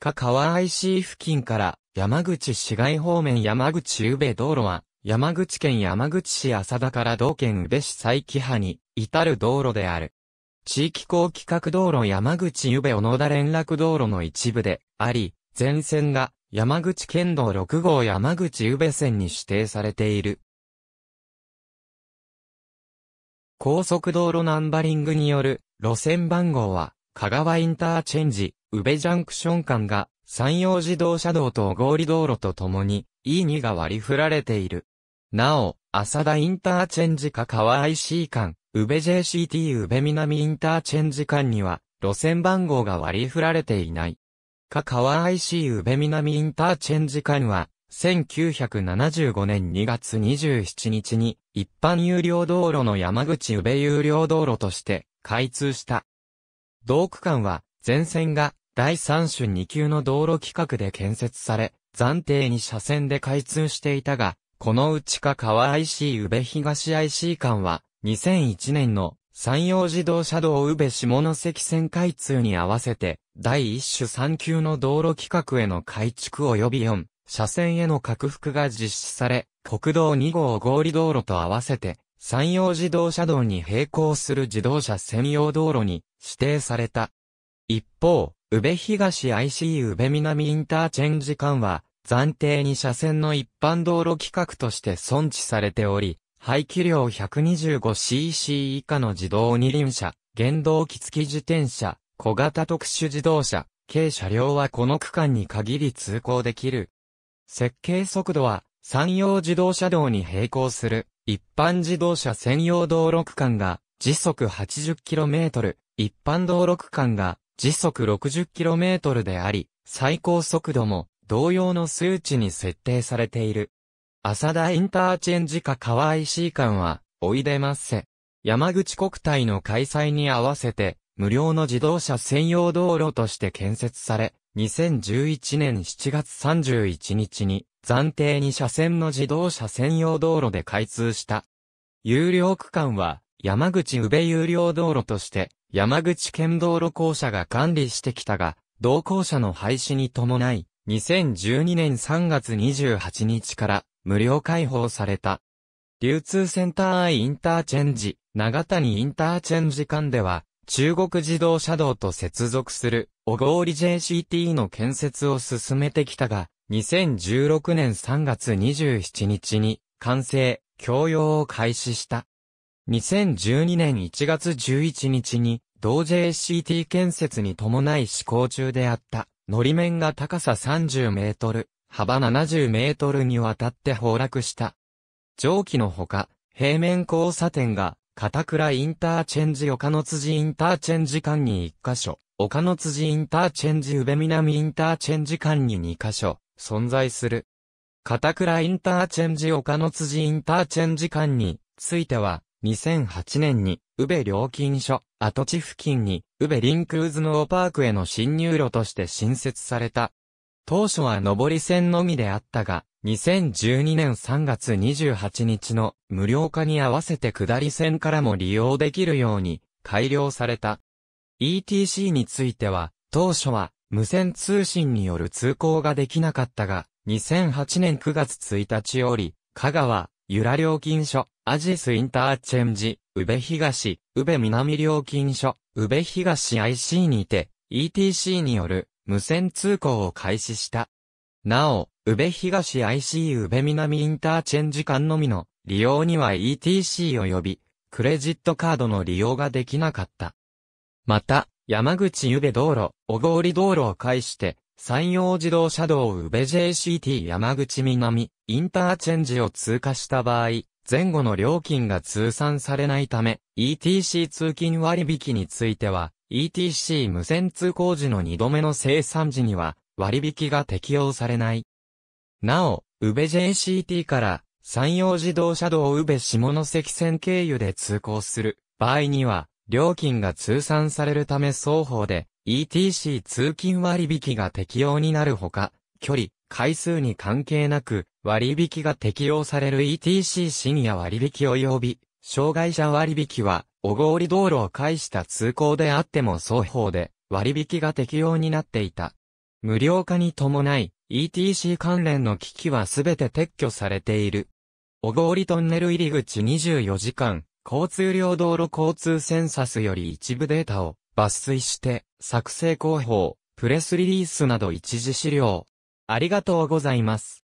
か川 IC 付近から山口市街方面山口宇部道路は山口県山口市浅田から道県宇部市佐伯派に至る道路である。地域公規格道路山口宇部小野田連絡道路の一部であり、全線が山口県道6号山口宇部線に指定されている。高速道路ナンバリングによる路線番号は、香川インターチェンジ、宇部ジャンクション間が、山陽自動車道と合理道路とともに、E2 が割り振られている。なお、浅田インターチェンジか川 IC 間、宇部 JCT 宇部南インターチェンジ間には、路線番号が割り振られていない。か川 IC 宇部南インターチェンジ間は、1975年2月27日に、一般有料道路の山口宇部有料道路として、開通した。同区間は、全線が第3種2級の道路規格で建設され、暫定に車線で開通していたが、このうちか川 IC 宇部東 IC 間は、2001年の山陽自動車道宇部下関線開通に合わせて、第1種3級の道路規格への改築及び4、車線への拡幅が実施され、国道2号合理道路と合わせて、山陽自動車道に並行する自動車専用道路に指定された。一方、宇部東 IC 宇部南インターチェンジ間は、暫定に車線の一般道路規格として存置されており、排気量 125cc 以下の自動二輪車、原動機付き自転車、小型特殊自動車、軽車両はこの区間に限り通行できる。設計速度は、山陽自動車道に並行する、一般自動車専用道路区間が、時速 80km、一般道路区間が、時速 60km であり、最高速度も同様の数値に設定されている。浅田インターチェンジか川 C 間は、おいでまっせ。山口国体の開催に合わせて、無料の自動車専用道路として建設され、2011年7月31日に、暫定に車線の自動車専用道路で開通した。有料区間は、山口宇部有料道路として、山口県道路公社が管理してきたが、同公社の廃止に伴い、2012年3月28日から無料開放された。流通センターアイインターチェンジ、長谷インターチェンジ間では、中国自動車道と接続する、小郡 JCT の建設を進めてきたが、2016年3月27日に、完成、供用を開始した。2012年1月11日に、同 JCT 建設に伴い施行中であった、乗り面が高さ30メートル、幅70メートルにわたって崩落した。上記のほか、平面交差点が、片倉インターチェンジ岡の辻インターチェンジ間に1箇所、岡の辻インターチェンジ宇部南インターチェンジ間に2箇所、存在する。片倉インターチェンジ岡の辻インターチェンジ間については、2008年に、宇部料金所、跡地付近に、宇部リンクーズノーパークへの侵入路として新設された。当初は上り線のみであったが、2012年3月28日の無料化に合わせて下り線からも利用できるように改良された。ETC については、当初は無線通信による通行ができなかったが、2008年9月1日より、香川、由良料金所、アジスインターチェンジ、宇部東、宇部南料金所、宇部東 IC にて、ETC による無線通行を開始した。なお、宇部東 IC 宇部南インターチェンジ間のみの利用には ETC 及び、クレジットカードの利用ができなかった。また、山口宇部道路、小郡道路を介して、山陽自動車道宇部 JCT 山口南インターチェンジを通過した場合、前後の料金が通算されないため、ETC 通勤割引については、ETC 無線通行時の2度目の生産時には、割引が適用されない。なお、宇部 JCT から山陽自動車道宇部下関線経由で通行する場合には、料金が通算されるため双方で ETC 通勤割引が適用になるほか、距離、回数に関係なく、割引が適用される ETC 深夜割引及び、障害者割引は、おごおり道路を介した通行であっても双方で、割引が適用になっていた。無料化に伴い、ETC 関連の機器はすべて撤去されている。おごおりトンネル入り口24時間、交通量道路交通センサスより一部データを抜粋して、作成広報、プレスリリースなど一時資料。ありがとうございます。